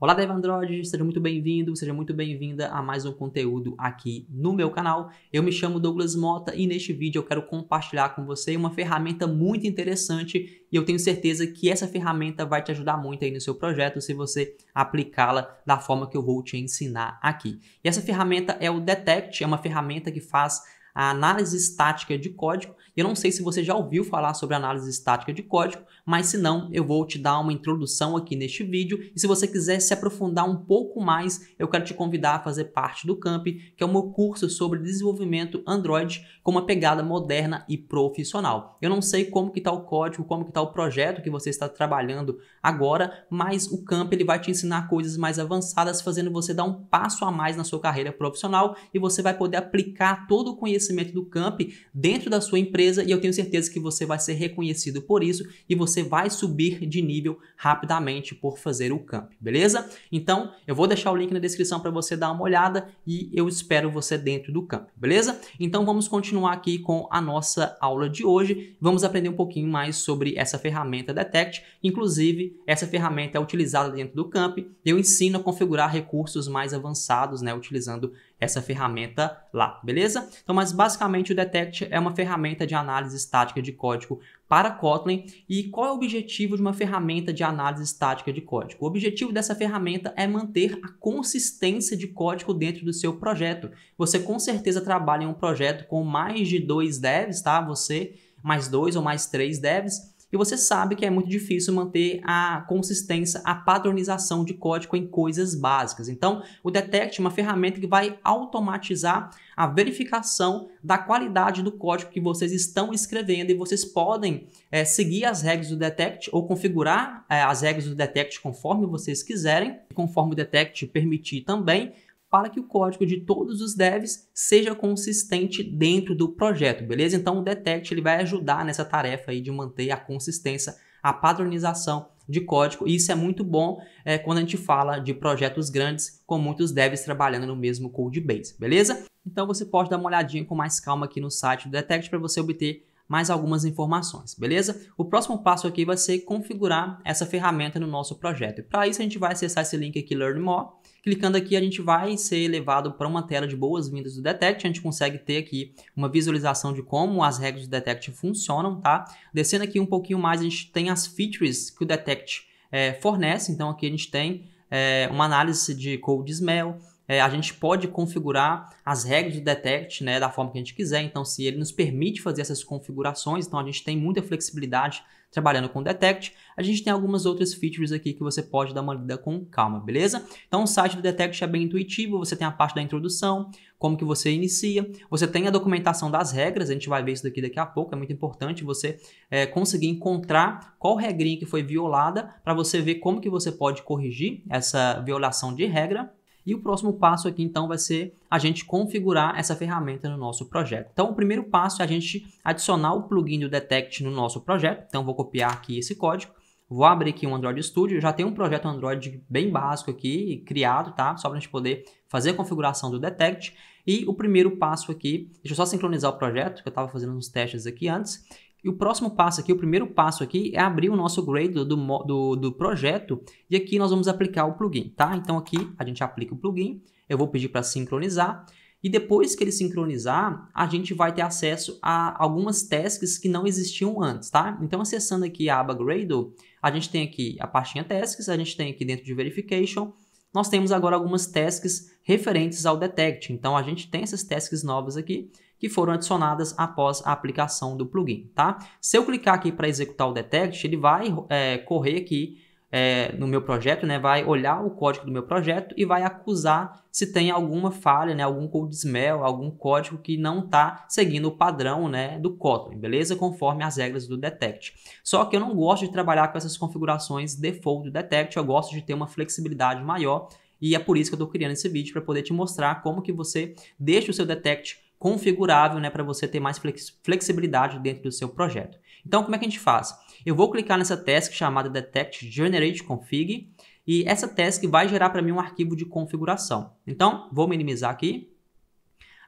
Olá, Dev Android, seja muito bem-vindo, seja muito bem-vinda a mais um conteúdo aqui no meu canal. Eu me chamo Douglas Mota e neste vídeo eu quero compartilhar com você uma ferramenta muito interessante e eu tenho certeza que essa ferramenta vai te ajudar muito aí no seu projeto se você aplicá-la da forma que eu vou te ensinar aqui. E essa ferramenta é o Detect, é uma ferramenta que faz a análise estática de código. Eu não sei se você já ouviu falar sobre análise estática de código, mas se não, eu vou te dar uma introdução aqui neste vídeo. E se você quiser se aprofundar um pouco mais, eu quero te convidar a fazer parte do Camp, que é o meu curso sobre desenvolvimento Android com uma pegada moderna e profissional. Eu não sei como que está o código, como que está o projeto que você está trabalhando agora, mas o Camp ele vai te ensinar coisas mais avançadas, fazendo você dar um passo a mais na sua carreira profissional e você vai poder aplicar todo o conhecimento conhecimento do Camp dentro da sua empresa e eu tenho certeza que você vai ser reconhecido por isso e você vai subir de nível rapidamente por fazer o Camp, beleza? Então, eu vou deixar o link na descrição para você dar uma olhada e eu espero você dentro do Camp, beleza? Então, vamos continuar aqui com a nossa aula de hoje. Vamos aprender um pouquinho mais sobre essa ferramenta Detect. Inclusive, essa ferramenta é utilizada dentro do Camp. Eu ensino a configurar recursos mais avançados, né, utilizando essa ferramenta lá, beleza? Então, mas basicamente o Detect é uma ferramenta de análise estática de código para Kotlin. E qual é o objetivo de uma ferramenta de análise estática de código? O objetivo dessa ferramenta é manter a consistência de código dentro do seu projeto. Você com certeza trabalha em um projeto com mais de dois devs, tá? Você mais dois ou mais três devs. E você sabe que é muito difícil manter a consistência, a padronização de código em coisas básicas. Então, o Detect é uma ferramenta que vai automatizar a verificação da qualidade do código que vocês estão escrevendo e vocês podem é, seguir as regras do Detect ou configurar é, as regras do Detect conforme vocês quiserem, conforme o Detect permitir também fala que o código de todos os devs seja consistente dentro do projeto, beleza? Então o detect ele vai ajudar nessa tarefa aí de manter a consistência, a padronização de código. E isso é muito bom é, quando a gente fala de projetos grandes com muitos devs trabalhando no mesmo code base, beleza? Então você pode dar uma olhadinha com mais calma aqui no site do Detect para você obter mais algumas informações, beleza? O próximo passo aqui vai ser configurar essa ferramenta no nosso projeto. Para isso a gente vai acessar esse link aqui Learn More Clicando aqui, a gente vai ser levado para uma tela de boas-vindas do Detect. A gente consegue ter aqui uma visualização de como as regras do Detect funcionam, tá? Descendo aqui um pouquinho mais, a gente tem as features que o Detect é, fornece. Então, aqui a gente tem é, uma análise de cold smell, é, a gente pode configurar as regras do detect né, da forma que a gente quiser. Então, se ele nos permite fazer essas configurações, então a gente tem muita flexibilidade trabalhando com detect. A gente tem algumas outras features aqui que você pode dar uma lida com calma, beleza? Então, o site do detect é bem intuitivo, você tem a parte da introdução, como que você inicia, você tem a documentação das regras, a gente vai ver isso daqui daqui a pouco, é muito importante você é, conseguir encontrar qual regrinha que foi violada para você ver como que você pode corrigir essa violação de regra e o próximo passo aqui, então, vai ser a gente configurar essa ferramenta no nosso projeto. Então, o primeiro passo é a gente adicionar o plugin do Detect no nosso projeto. Então, vou copiar aqui esse código. Vou abrir aqui o um Android Studio, eu já tem um projeto Android bem básico aqui, criado, tá? Só para a gente poder fazer a configuração do Detect. E o primeiro passo aqui, deixa eu só sincronizar o projeto, que eu estava fazendo uns testes aqui antes. E o próximo passo aqui, o primeiro passo aqui é abrir o nosso Gradle do, do, do projeto e aqui nós vamos aplicar o plugin, tá? Então aqui a gente aplica o plugin, eu vou pedir para sincronizar e depois que ele sincronizar, a gente vai ter acesso a algumas tasks que não existiam antes, tá? Então, acessando aqui a aba Gradle, a gente tem aqui a pastinha tasks, a gente tem aqui dentro de verification, nós temos agora algumas tasks referentes ao detect. Então, a gente tem essas tasks novas aqui que foram adicionadas após a aplicação do plugin, tá? Se eu clicar aqui para executar o detect, ele vai é, correr aqui é, no meu projeto, né, vai olhar o código do meu projeto e vai acusar se tem alguma falha, né, algum code smell, algum código que não está seguindo o padrão né, do Kotlin, beleza? Conforme as regras do Detect. Só que eu não gosto de trabalhar com essas configurações default do Detect, eu gosto de ter uma flexibilidade maior e é por isso que eu estou criando esse vídeo para poder te mostrar como que você deixa o seu Detect configurável, né, para você ter mais flexibilidade dentro do seu projeto. Então, como é que a gente faz? Eu vou clicar nessa task chamada Detect Generate Config e essa task vai gerar para mim um arquivo de configuração. Então, vou minimizar aqui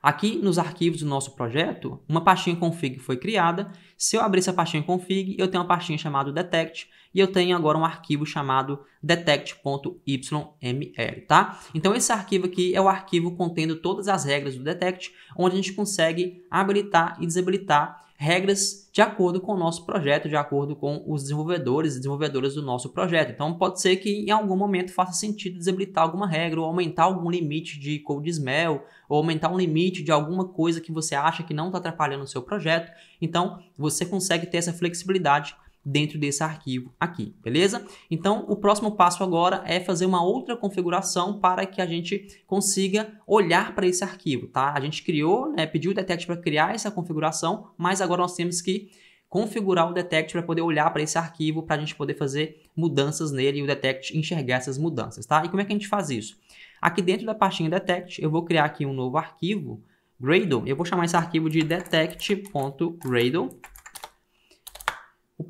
Aqui nos arquivos do nosso projeto, uma pastinha config foi criada. Se eu abrir essa pastinha config, eu tenho uma pastinha chamada detect e eu tenho agora um arquivo chamado detect.yml, tá? Então esse arquivo aqui é o arquivo contendo todas as regras do detect, onde a gente consegue habilitar e desabilitar regras de acordo com o nosso projeto, de acordo com os desenvolvedores e desenvolvedoras do nosso projeto. Então, pode ser que em algum momento faça sentido desabilitar alguma regra, ou aumentar algum limite de code smell, ou aumentar um limite de alguma coisa que você acha que não está atrapalhando o seu projeto. Então, você consegue ter essa flexibilidade dentro desse arquivo aqui, beleza? Então, o próximo passo agora é fazer uma outra configuração para que a gente consiga olhar para esse arquivo, tá? A gente criou, né, pediu o Detect para criar essa configuração, mas agora nós temos que configurar o Detect para poder olhar para esse arquivo, para a gente poder fazer mudanças nele e o Detect enxergar essas mudanças, tá? E como é que a gente faz isso? Aqui dentro da pastinha Detect, eu vou criar aqui um novo arquivo, Gradle, eu vou chamar esse arquivo de detect.gradle,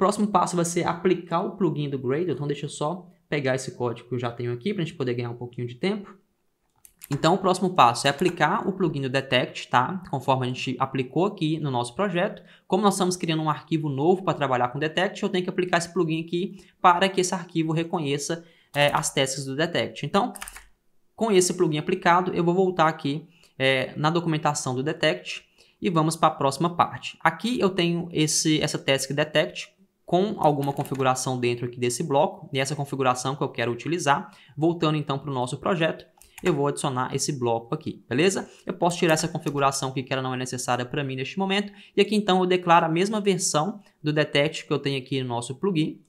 próximo passo vai ser aplicar o plugin do Gradle. Então, deixa eu só pegar esse código que eu já tenho aqui para a gente poder ganhar um pouquinho de tempo. Então, o próximo passo é aplicar o plugin do Detect, tá? Conforme a gente aplicou aqui no nosso projeto. Como nós estamos criando um arquivo novo para trabalhar com Detect, eu tenho que aplicar esse plugin aqui para que esse arquivo reconheça é, as testes do Detect. Então, com esse plugin aplicado, eu vou voltar aqui é, na documentação do Detect e vamos para a próxima parte. Aqui eu tenho esse, essa task Detect, com alguma configuração dentro aqui desse bloco, e essa configuração que eu quero utilizar. Voltando então para o nosso projeto, eu vou adicionar esse bloco aqui, beleza? Eu posso tirar essa configuração aqui, que ela não é necessária para mim neste momento, e aqui então eu declaro a mesma versão do detect que eu tenho aqui no nosso plugin,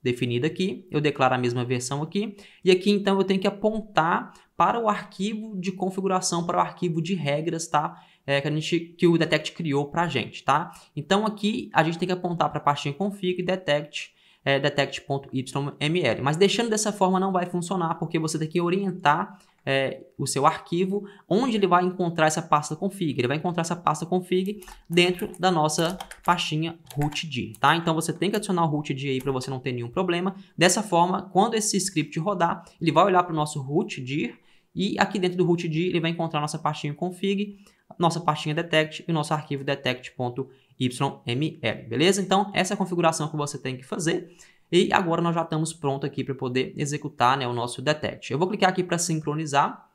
definida aqui, eu declaro a mesma versão aqui, e aqui então eu tenho que apontar para o arquivo de configuração, para o arquivo de regras, tá? é, que, a gente, que o detect criou para a gente, tá? Então aqui a gente tem que apontar para a pastinha config detect é, detect.yml. Mas deixando dessa forma não vai funcionar, porque você tem que orientar é, o seu arquivo onde ele vai encontrar essa pasta config. Ele vai encontrar essa pasta config dentro da nossa pastinha rootd, tá? Então você tem que adicionar o rootd aí para você não ter nenhum problema. Dessa forma, quando esse script rodar, ele vai olhar para o nosso rootdir e aqui dentro do rootd ele vai encontrar nossa pastinha config, nossa pastinha detect e o nosso arquivo detect.yml, beleza? Então, essa é a configuração que você tem que fazer. E agora nós já estamos pronto aqui para poder executar né, o nosso detect. Eu vou clicar aqui para sincronizar.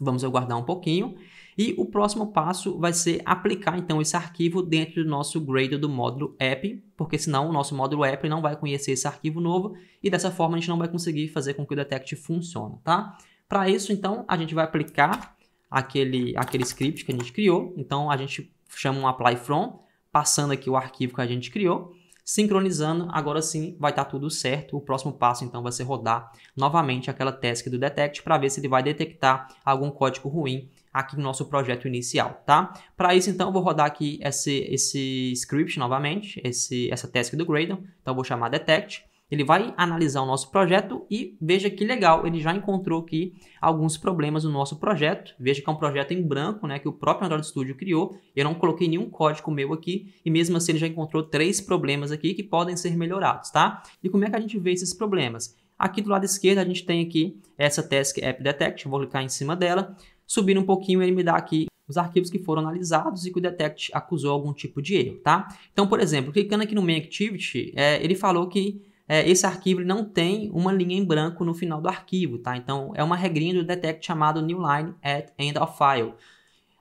Vamos aguardar um pouquinho. E o próximo passo vai ser aplicar então esse arquivo dentro do nosso Gradle do módulo app, porque senão o nosso módulo app não vai conhecer esse arquivo novo e dessa forma a gente não vai conseguir fazer com que o detect funcione, tá? Para isso, então, a gente vai aplicar aquele, aquele script que a gente criou. Então, a gente chama um apply from, passando aqui o arquivo que a gente criou, sincronizando, agora sim vai estar tá tudo certo. O próximo passo, então, vai ser rodar novamente aquela task do detect para ver se ele vai detectar algum código ruim aqui no nosso projeto inicial, tá? Para isso, então, eu vou rodar aqui esse, esse script novamente, esse, essa task do Gradle. Então, eu vou chamar detect. Ele vai analisar o nosso projeto e veja que legal, ele já encontrou aqui alguns problemas no nosso projeto. Veja que é um projeto em branco, né, que o próprio Android Studio criou. Eu não coloquei nenhum código meu aqui e mesmo assim ele já encontrou três problemas aqui que podem ser melhorados, tá? E como é que a gente vê esses problemas? Aqui do lado esquerdo a gente tem aqui essa task app detect, vou clicar em cima dela. Subindo um pouquinho ele me dá aqui os arquivos que foram analisados e que o detect acusou algum tipo de erro, tá? Então, por exemplo, clicando aqui no main activity, é, ele falou que é, esse arquivo não tem uma linha em branco no final do arquivo, tá? Então, é uma regrinha do detect chamado newline at end of file.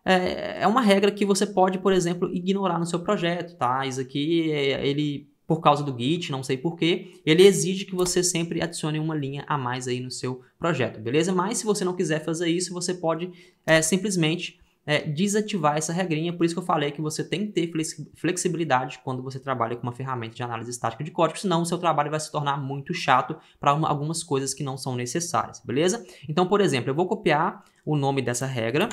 É, é uma regra que você pode, por exemplo, ignorar no seu projeto, tá? Isso aqui, é, ele por causa do Git, não sei porquê, ele exige que você sempre adicione uma linha a mais aí no seu projeto, beleza? Mas se você não quiser fazer isso, você pode é, simplesmente é, desativar essa regrinha. Por isso que eu falei que você tem que ter flexibilidade quando você trabalha com uma ferramenta de análise estática de código, senão o seu trabalho vai se tornar muito chato para algumas coisas que não são necessárias, beleza? Então, por exemplo, eu vou copiar o nome dessa regra,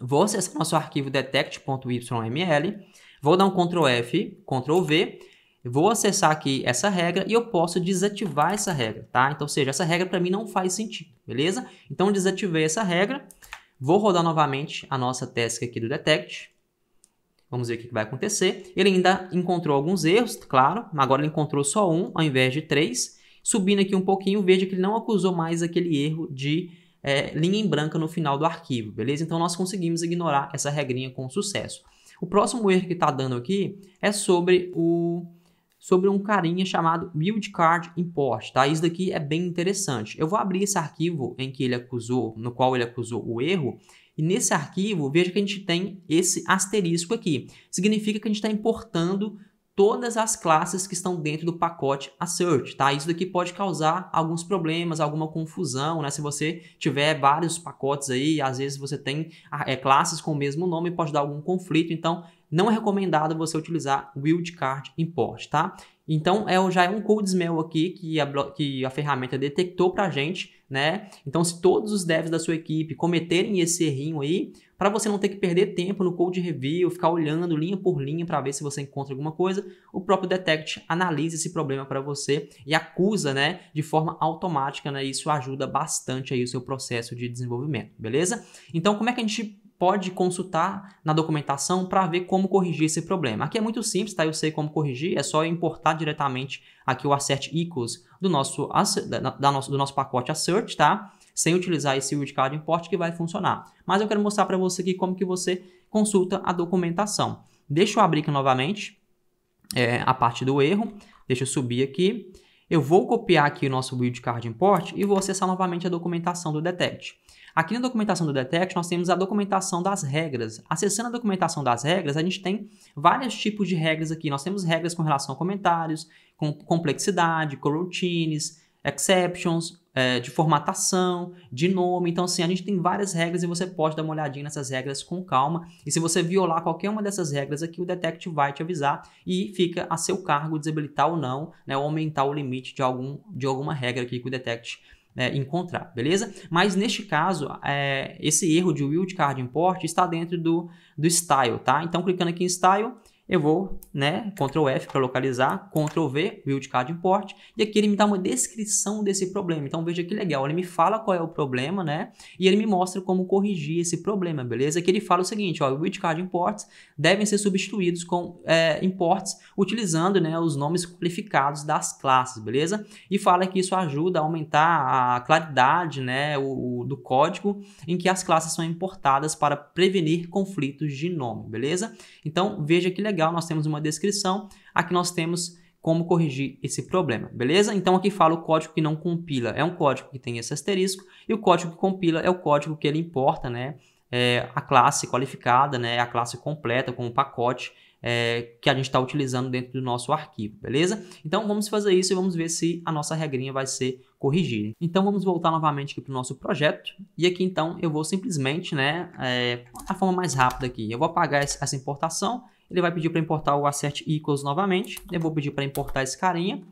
vou acessar nosso arquivo detect.yml, vou dar um Ctrl F, Ctrl V, vou acessar aqui essa regra e eu posso desativar essa regra, tá? Então, ou seja, essa regra para mim não faz sentido, beleza? Então, desativei essa regra, Vou rodar novamente a nossa task aqui do detect. Vamos ver o que vai acontecer. Ele ainda encontrou alguns erros, claro, mas agora ele encontrou só um ao invés de três. Subindo aqui um pouquinho, veja que ele não acusou mais aquele erro de é, linha em branca no final do arquivo, beleza? Então nós conseguimos ignorar essa regrinha com sucesso. O próximo erro que está dando aqui é sobre o sobre um carinha chamado buildcard import, tá? Isso daqui é bem interessante. Eu vou abrir esse arquivo em que ele acusou, no qual ele acusou o erro, e nesse arquivo, veja que a gente tem esse asterisco aqui. Significa que a gente está importando todas as classes que estão dentro do pacote assert, tá? Isso daqui pode causar alguns problemas, alguma confusão, né? Se você tiver vários pacotes aí, às vezes você tem ah, é, classes com o mesmo nome, pode dar algum conflito. Então, não é recomendado você utilizar wildcard import, tá? Então, é, já é um code smell aqui que a, que a ferramenta detectou para a gente, né? Então, se todos os devs da sua equipe cometerem esse errinho aí, para você não ter que perder tempo no code review, ficar olhando linha por linha para ver se você encontra alguma coisa, o próprio Detect analisa esse problema para você e acusa, né, de forma automática, né? Isso ajuda bastante aí o seu processo de desenvolvimento, beleza? Então, como é que a gente pode consultar na documentação para ver como corrigir esse problema. Aqui é muito simples, tá? Eu sei como corrigir, é só importar diretamente aqui o assert equals do nosso, da, da nosso, do nosso pacote assert, tá? Sem utilizar esse wildcard import que vai funcionar. Mas eu quero mostrar para você aqui como que você consulta a documentação. Deixa eu abrir aqui novamente é, a parte do erro. Deixa eu subir aqui. Eu vou copiar aqui o nosso wildcard import e vou acessar novamente a documentação do detect. Aqui na documentação do Detect, nós temos a documentação das regras. Acessando a documentação das regras, a gente tem vários tipos de regras aqui. Nós temos regras com relação a comentários, com complexidade, coroutines, exceptions, é, de formatação, de nome. Então, assim, a gente tem várias regras e você pode dar uma olhadinha nessas regras com calma. E se você violar qualquer uma dessas regras aqui, o Detect vai te avisar e fica a seu cargo desabilitar ou não, né, ou aumentar o limite de, algum, de alguma regra aqui que o Detect né, encontrar, beleza? Mas neste caso, é, esse erro de wildcard import está dentro do, do style, tá? Então, clicando aqui em style, eu vou, né, Ctrl F para localizar, Ctrl V, Card import, e aqui ele me dá uma descrição desse problema. Então veja que legal, ele me fala qual é o problema, né, e ele me mostra como corrigir esse problema, beleza? Aqui ele fala o seguinte, ó, Card imports devem ser substituídos com é, imports utilizando, né, os nomes qualificados das classes, beleza? E fala que isso ajuda a aumentar a claridade, né, o do código em que as classes são importadas para prevenir conflitos de nome, beleza? Então veja que legal legal, nós temos uma descrição. Aqui nós temos como corrigir esse problema, beleza? Então aqui fala o código que não compila, é um código que tem esse asterisco, e o código que compila é o código que ele importa, né? É a classe qualificada, né? A classe completa com o pacote é, que a gente está utilizando dentro do nosso arquivo, beleza? Então vamos fazer isso e vamos ver se a nossa regrinha vai ser corrigida. Então vamos voltar novamente aqui para o nosso projeto, e aqui então eu vou simplesmente, né? É, a forma mais rápida aqui, eu vou apagar essa importação, ele vai pedir para importar o assert equals novamente. Eu vou pedir para importar esse carinha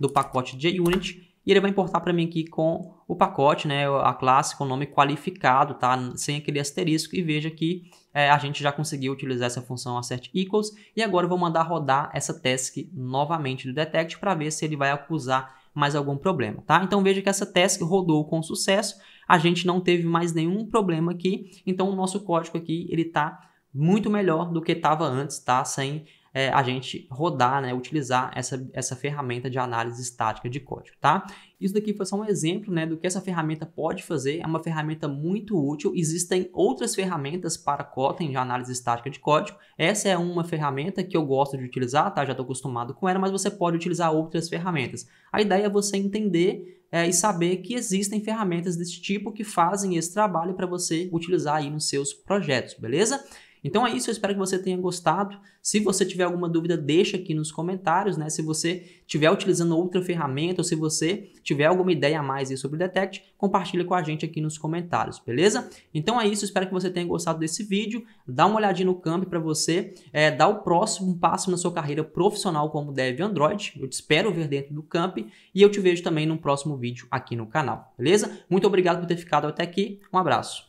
do pacote JUnit. E ele vai importar para mim aqui com o pacote, né, a classe com o nome qualificado, tá? Sem aquele asterisco. E veja que é, a gente já conseguiu utilizar essa função assert equals. E agora eu vou mandar rodar essa task novamente do detect para ver se ele vai acusar mais algum problema, tá? Então veja que essa task rodou com sucesso, a gente não teve mais nenhum problema aqui, então o nosso código aqui, ele tá muito melhor do que estava antes, tá? Sem é, a gente rodar, né? Utilizar essa, essa ferramenta de análise estática de código, tá? Isso daqui foi só um exemplo, né? Do que essa ferramenta pode fazer. É uma ferramenta muito útil. Existem outras ferramentas para Kotlin de análise estática de código. Essa é uma ferramenta que eu gosto de utilizar, tá? Já estou acostumado com ela, mas você pode utilizar outras ferramentas. A ideia é você entender é, e saber que existem ferramentas desse tipo que fazem esse trabalho para você utilizar aí nos seus projetos, beleza? Então é isso, eu espero que você tenha gostado. Se você tiver alguma dúvida, deixa aqui nos comentários, né? Se você estiver utilizando outra ferramenta ou se você tiver alguma ideia a mais sobre o Detect, compartilha com a gente aqui nos comentários, beleza? Então é isso, espero que você tenha gostado desse vídeo. Dá uma olhadinha no camp para você é, dar o próximo passo na sua carreira profissional como dev Android. Eu te espero ver dentro do camp e eu te vejo também no próximo vídeo aqui no canal, beleza? Muito obrigado por ter ficado até aqui. Um abraço.